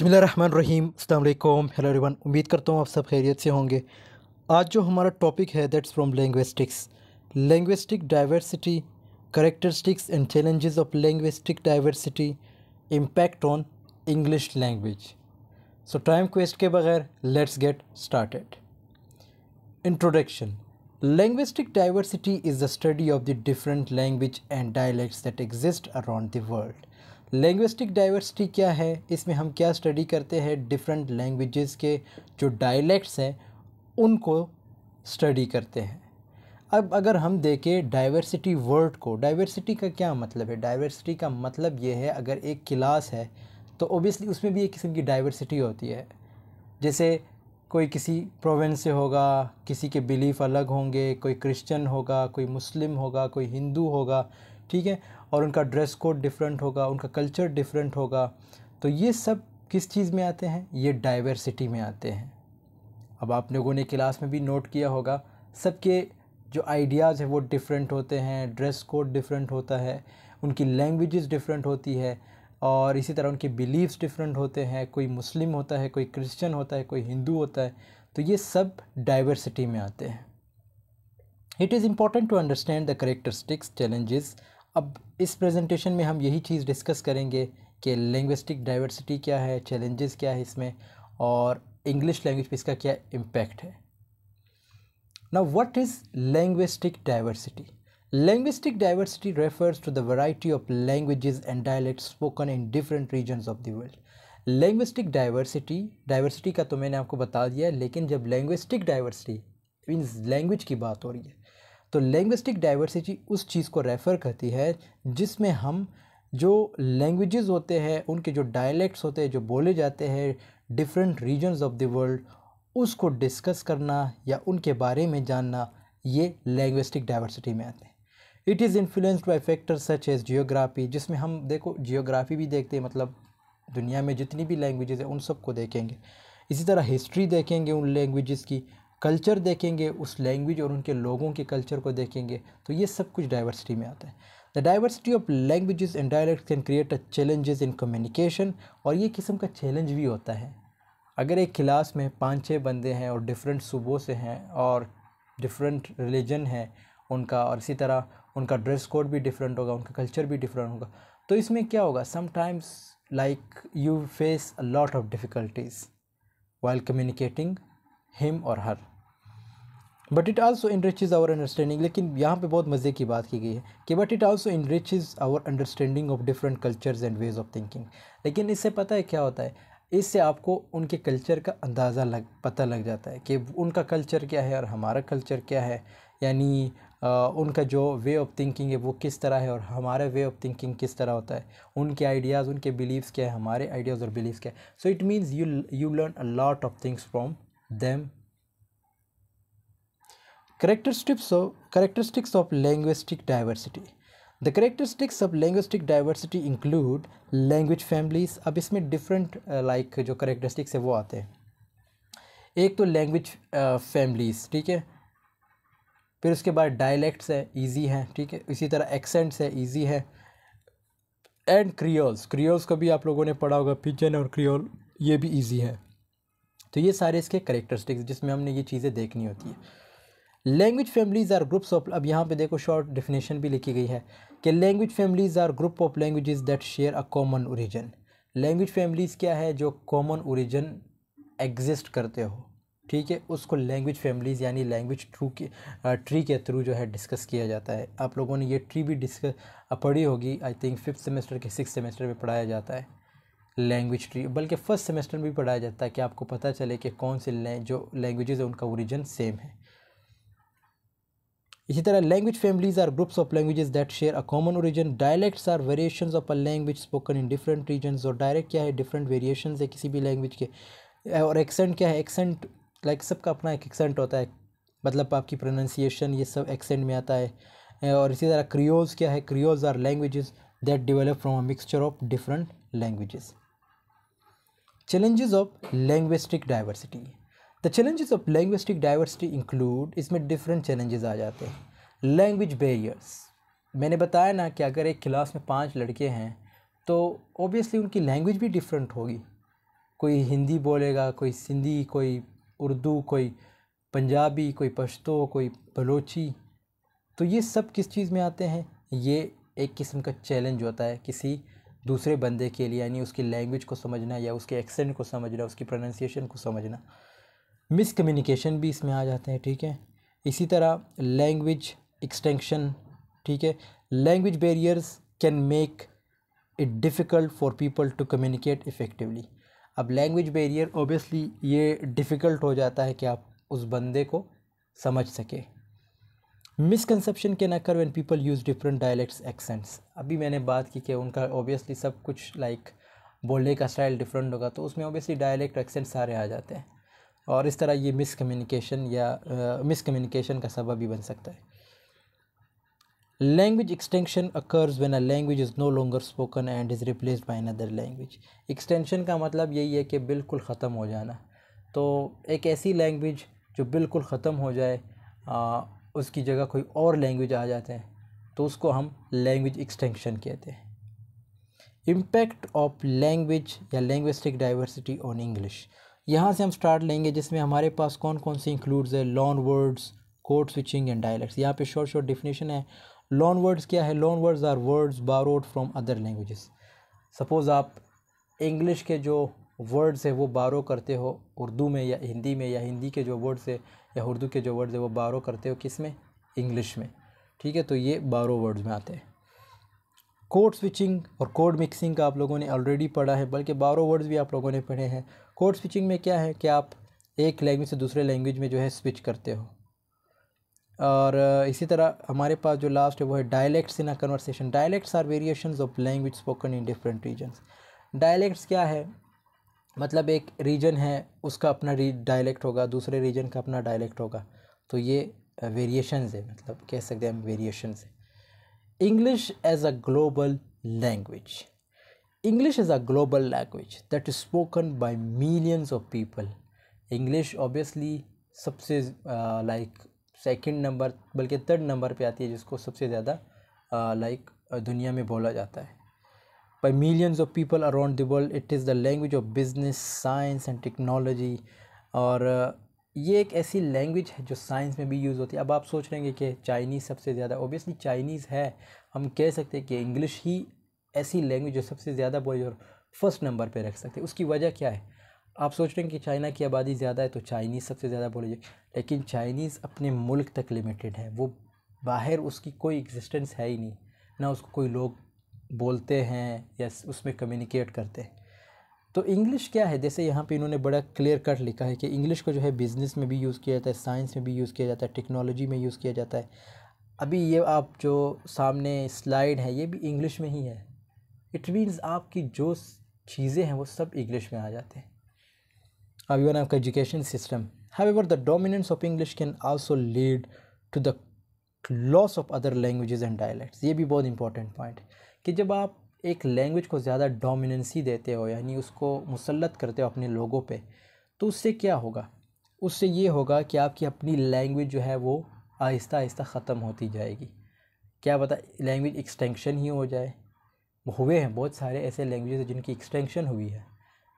रहीम अल्लाम hello everyone उम्मीद करता हूँ आप सब खैरियत से होंगे आज जो हमारा टॉपिक है that's from linguistics linguistic diversity characteristics and challenges of linguistic diversity impact on English language so time क्वेस्ट के बगैर let's get started introduction linguistic diversity is the study of the different language and dialects that exist around the world linguistic diversity क्या है इसमें हम क्या study करते हैं डिफरेंट लैंग्वेजेस के जो डायलैक्ट्स हैं उनको स्टडी करते हैं अब अगर हम देखें डाइवर्सिटी वर्ड को डाइवर्सिटी का क्या मतलब है डाइवर्सिटी का मतलब ये है अगर एक क्लास है तो ओबियसली उसमें भी एक किस्म की डाइवर्सिटी होती है जैसे कोई किसी प्रोविंस से होगा किसी के बिलीफ अलग होंगे कोई क्रिश्चियन होगा कोई मुस्लिम होगा कोई हिंदू होगा ठीक है और उनका ड्रेस कोड डिफरेंट होगा उनका कल्चर डिफरेंट होगा तो ये सब किस चीज़ में आते हैं ये डाइवर्सिटी में आते हैं अब आप लोगों ने क्लास में भी नोट किया होगा सबके जो आइडियाज़ हैं वो डिफरेंट होते हैं ड्रेस कोड डिफरेंट होता है उनकी लैंग्वेजेस डिफरेंट होती है और इसी तरह उनके बिलीव्स डिफरेंट होते हैं कोई मुस्लिम होता है कोई क्रिश्चियन होता है कोई हिंदू होता है तो ये सब डाइवर्सिटी में आते हैं it is important to understand the characteristics challenges अब इस प्रेजेंटेशन में हम यही चीज़ डिस्कस करेंगे कि लिंग्विस्टिक डाइवर्सिटी क्या है चैलेंजेस क्या है इसमें और इंग्लिश लैंग्वेज पे इसका क्या इम्पैक्ट है ना what is linguistic diversity linguistic diversity refers to the variety of language and dialect spoken in different regions of the world linguistic diversity diversity का तो मैंने आपको बता दिया है लेकिन जब लैंग्विस्टिक डाइवर्सिटी मीन्स लैंग्वेज की बात हो रही है तो लैंग्विस्टिक डाइवर्सिटी उस चीज़ को रेफ़र करती है जिसमें हम जो लैंग्वेजेस होते हैं उनके जो डायलैक्ट्स होते हैं जो बोले जाते हैं different regions of the world उसको डिस्कस करना या उनके बारे में जानना ये लैंग्विस्टिक डाइवर्सिटी में आते हैं it is influenced by factor such as geography जिसमें हम देखो जियोग्राफी भी देखते हैं मतलब दुनिया में जितनी भी लैंग्वेजेस हैं उन सबको देखेंगे इसी तरह हिस्ट्री देखेंगे उन लैंग्वेजेस की कल्चर देखेंगे उस लैंग्वेज और उनके लोगों के कल्चर को देखेंगे तो ये सब कुछ डाइवर्सिटी में आता है the diversity of language and dialect can create a challenges in communication और ये किस्म का चैलेंज भी होता है अगर एक क्लास में पाँच छः बंदे हैं और डिफरेंट सूबों से हैं और डिफरेंट रिलीजन है उनका और इसी तरह उनका ड्रेस कोड भी डिफरेंट होगा उनका कल्चर भी डिफरेंट होगा तो इसमें क्या होगा sometimes like you face a lot of difficulties while communicating him और her but it also is our understanding लेकिन यहाँ पे बहुत मज़े की बात की गई है कि but it also is our understanding of different cultures and ways of thinking लेकिन इससे पता है क्या होता है इससे आपको उनके कल्चर का अंदाज़ा लग पता लग जाता है कि उनका कल्चर क्या है और हमारा कल्चर क्या है यानी उनका जो वे ऑफ थिंकिंग है वो किस तरह है और हमारा वे ऑफ थिंकिंग किस तरह होता है उनके आइडियाज़ उनके बिलीव्स क्या है हमारे आइडियाज़ और बिलीव्स क्या है so it means you you learn a lot of things from them characteristics of characteristics of linguistic diversity the characteristics of linguistic diversity include language families अब इसमें different like जो characteristics है वो आते हैं एक तो language families ठीक है फिर उसके बाद dialects है easy हैं ठीक है इसी तरह accents है easy है एंड क्रियोल्स क्रियोल्स का भी आप लोगों ने पढ़ा होगा पिजन और क्रियोल ये भी इजी है तो ये सारे इसके करेक्टरिस्टिक्स जिसमें हमने ये चीज़ें देखनी होती है language families are groups of अब यहाँ पे देखो शॉर्ट डिफिनेशन भी लिखी गई है कि language families are group of languages that share a common origin language families क्या है जो कॉमन औरिजन एग्जिस्ट करते हो ठीक है उसको लैंग्वेज फैमिलीज़ यानी लैंग्वेज ट्रू के ट्री के थ्रू जो है डिस्कस किया जाता है आप लोगों ने ये ट्री भी डिस्क पढ़ी होगी आई थिंक फिफ्थ सेमेस्टर के सिक्स सेमेस्टर में पढ़ाया जाता है लैंग्वेज ट्री बल्कि फ़र्स्ट सेमेस्टर में भी पढ़ाया जाता है कि आपको पता चले कि कौन से जो लैंग्वेजेज़ हैं उनका औरिजन सेम है इसी तरह language families are groups of languages that share a common origin dialects are variation of a language spoken in different region और डायरेक्ट क्या है डिफरेंट वेरिएशन है किसी भी लैंग्वेज के और एक्सेंट क्या है एक्सेंट लाइक सबका अपना एक एक्सेंट होता है मतलब आपकी प्रोनाउंसिएशन ये सब एक्सेंट में आता है और इसी तरह क्रियोज क्या है creoles are languages that develop from a mixture of different languages challenges of linguistic diversity the challenges of linguistic diversity include इसमें डिफरेंट चैलेंजेस आ जाते हैं लैंग्वेज बैरियर्स मैंने बताया ना कि अगर एक क्लास में पांच लड़के हैं तो ओबियसली उनकी लैंग्वेज भी डिफरेंट होगी कोई हिंदी बोलेगा कोई सिंधी कोई उर्दू कोई पंजाबी कोई पश्तो कोई बलोची तो ये सब किस चीज़ में आते हैं ये एक किस्म का चैलेंज होता है किसी दूसरे बंदे के लिए यानी उसकी लैंग्वेज को समझना या उसके एक्सेंट को समझना उसकी प्रोनाउंसिएशन को समझना मिसकम्युनिकेशन भी इसमें आ जाते हैं ठीक है इसी तरह लैंग्वेज एक्सटेंशन ठीक है language barriers can make it difficult for people to communicate effectively अब लैंग्वेज बैरियर ओबियसली ये डिफ़िकल्ट हो जाता है कि आप उस बंदे को समझ सके misconception can occur when people use different dialects accents अभी मैंने बात की कि उनका ओबियसली सब कुछ लाइक like, बोलने का स्टाइल डिफरेंट होगा तो उसमें ओबियसली डायलैक्ट एक्सेंट सारे आ जाते हैं और इस तरह ये मिस कम्युनिकेशन या मिस कम्युनिकेशन का सबब भी बन सकता है language extinction occurs when a language is no longer spoken and is replace by another language extinction का मतलब यही है कि बिल्कुल ख़त्म हो जाना तो एक ऐसी लैंग्वेज जो बिल्कुल ख़त्म हो जाए आ, उसकी जगह कोई और लैंग्वेज आ जाते हैं तो उसको हम लैंग्वेज एक्सटेंशन कहते हैं इम्पैक्ट ऑफ लैंग्वेज या लैंग्विस्टिक डाइवर्सिटी ऑन इंग्लिश यहाँ से हम स्टार्ट लेंगे जिसमें हमारे पास कौन कौन से इंक्लूड्स है loan words code switching and dialects यहाँ पे शॉर्ट शॉर्ट डिफिनेशन है लॉन वर्ड्स क्या है loan words are words borrowed from other languages suppose आप इंग्लिश के जो वर्ड्स है वो बारो करते हो उर्दू में या हिंदी में या हिंदी के जो वर्ड्स है या उर्दू के जो वर्ड्स है वो बारो करते हो किस में इंग्लिश में ठीक है तो ये बारो वर्ड्स में आते हैं कोड स्विचिंग और कोड मिक्सिंग का आप लोगों ने ऑलरेडी पढ़ा है बल्कि बारो वर्ड्स भी आप लोगों ने पढ़े हैं कोड स्विचिंग में क्या है कि आप एक लैंग्वेज से दूसरे लैंग्वेज में जो है स्विच करते हो और इसी तरह हमारे पास जो लास्ट है वो है dialects in a conversation dialects are variation of language spoken in different regions dialects क्या है मतलब एक रीजन है उसका अपना डायलैक्ट होगा दूसरे रीजन का अपना डायलैक्ट होगा तो ये वेरिएशन है मतलब कह सकते हैं हम वेरिएशन है English as a global language English is a global language that is spoken by millions of people. English obviously सबसे like second number बल्कि third number पे आती है जिसको सबसे ज़्यादा uh, like, दुनिया में बोला जाता है by millions of people around the world it is the language of business science and technology और ये एक ऐसी लैंग्वेज है जो साइंस में भी यूज़ होती है अब आप सोच रहे हैं कि चाइनीज़ सबसे ज़्यादा ओबियसली चाइनीज़ है हम कह सकते हैं कि इंग्लिश ही ऐसी लैंग्वेज जो सबसे ज़्यादा बोली और फर्स्ट नंबर पे रख सकते हैं उसकी वजह क्या है आप सोच रहे हैं कि चाइना की आबादी ज़्यादा है तो चाइनीज़ सबसे ज़्यादा बोली जाए लेकिन चाइनीज़ अपने मुल्क तक लिमिटेड है वो बाहर उसकी कोई एग्जिस्टेंस है ही नहीं ना उसको कोई लोग बोलते हैं या उसमें कम्युनिकेट करते हैं तो इंग्लिश क्या है जैसे यहाँ पे इन्होंने बड़ा क्लियर कट लिखा है कि इंग्लिश को जो है बिज़नेस में भी यूज़ किया जाता है साइंस में भी यूज़ किया जाता है टेक्नोलॉजी में यूज़ किया जाता है अभी ये आप जो सामने स्लाइड है ये भी इंग्लिश में ही है इट मीन्स आपकी जो चीज़ें हैं वो सब इंग्लिश में आ जाते हैं अब इवन आपका education system have ever the dominance of English can also lead to the loss of other languages and dialects ये भी बहुत इंपॉर्टेंट पॉइंट कि जब आप एक लैंग्वेज को ज़्यादा डोमिनेंसी देते हो यानी उसको मुसलत करते हो अपने लोगों पे तो उससे क्या होगा उससे ये होगा कि आपकी अपनी लैंग्वेज जो है वो आहिस्ता आहिस्ता ख़त्म होती जाएगी क्या पता लैंग्वेज एक्सटेंशन ही हो जाए हुए हैं बहुत सारे ऐसे हैं जिनकी एक्सटेंशन हुई है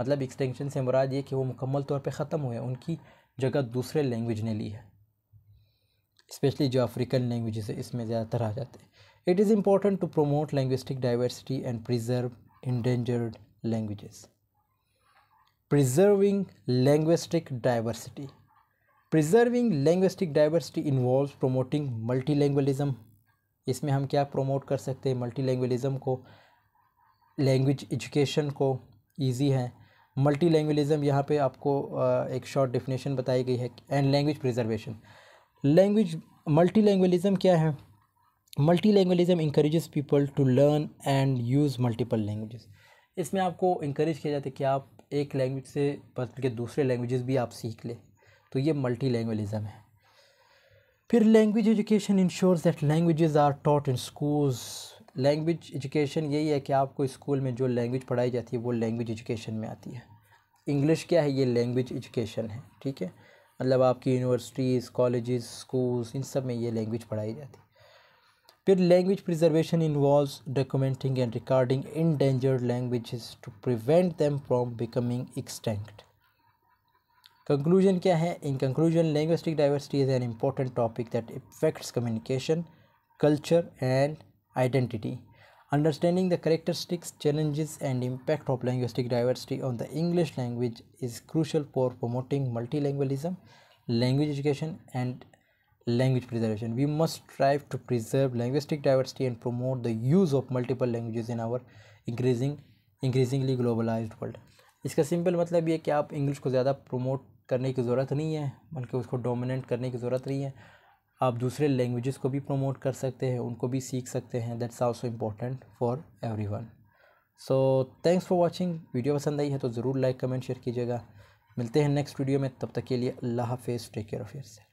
मतलब एक्सटेंशन से मुराद ये कि वो मुकम्मल तौर पे ख़त्म हुए उनकी जगह दूसरे लैंग्वेज ने ली है स्पेशली जो अफ्रीकन लैंग्वेज है इसमें ज़्यादातर आ जाते हैं it is important to promote linguistic diversity and preserve endangered language preserving linguistic diversity preserving linguistic diversity involve promoting multi इसमें हम क्या प्रोमोट कर सकते हैं मल्टी को लैंग्वेज एजुकेशन को ईजी है मल्टी लैंग्वेजम यहाँ पर आपको एक शॉर्ट डिफिनेशन बताई गई है and language preservation language multilingualism क्या है multilingualism encourages people to learn and use multiple languages इसमें आपको इंकरेज किया जाता है कि आप एक लैंग्वेज से बदल के दूसरे लैंग्वेजेस भी आप सीख लें तो ये मल्टी लैंग्वेजम है फिर language education ensures that languages are taught in schools language education यही है कि आपको स्कूल में जो लैंग्वेज पढ़ाई जाती है वो लैंग्वेज एजुकेशन में आती है इंग्लिश क्या है ये लैंग्वेज एजुकेशन है ठीक है मतलब आपकी यूनिवर्सिटीज़ कॉलेजेस स्कूल्स इन सब में ये लैंग्वेज पढ़ाई जाती है फिर language preservation involve documenting and recording endangered language to prevent them from becoming extinct conclusion क्या है in conclusion linguistic diversity is an important topic that affects communication culture and identity. Understanding the characteristics, challenges, and impact of linguistic diversity on the English language is crucial for promoting multilingualism, language education, and language preservation. We must strive to preserve linguistic diversity and promote the use of multiple languages in our increasing increasingly globalized world. इसका simple मतलब ये कि आप English को ज़्यादा promote करने की ज़रूरत नहीं है बल्कि उसको डोमिनेट करने की ज़रूरत नहीं है आप दूसरे लैंग्वेजेस को भी प्रमोट कर सकते हैं उनको भी सीख सकते हैं that's also important for everyone so thanks for watching video पसंद आई है तो ज़रूर लाइक कमेंट शेयर कीजिएगा मिलते हैं नेक्स्ट वीडियो में तब तक के लिए अल्लाह हाफिज़ टेक केयर ऑफ़ योर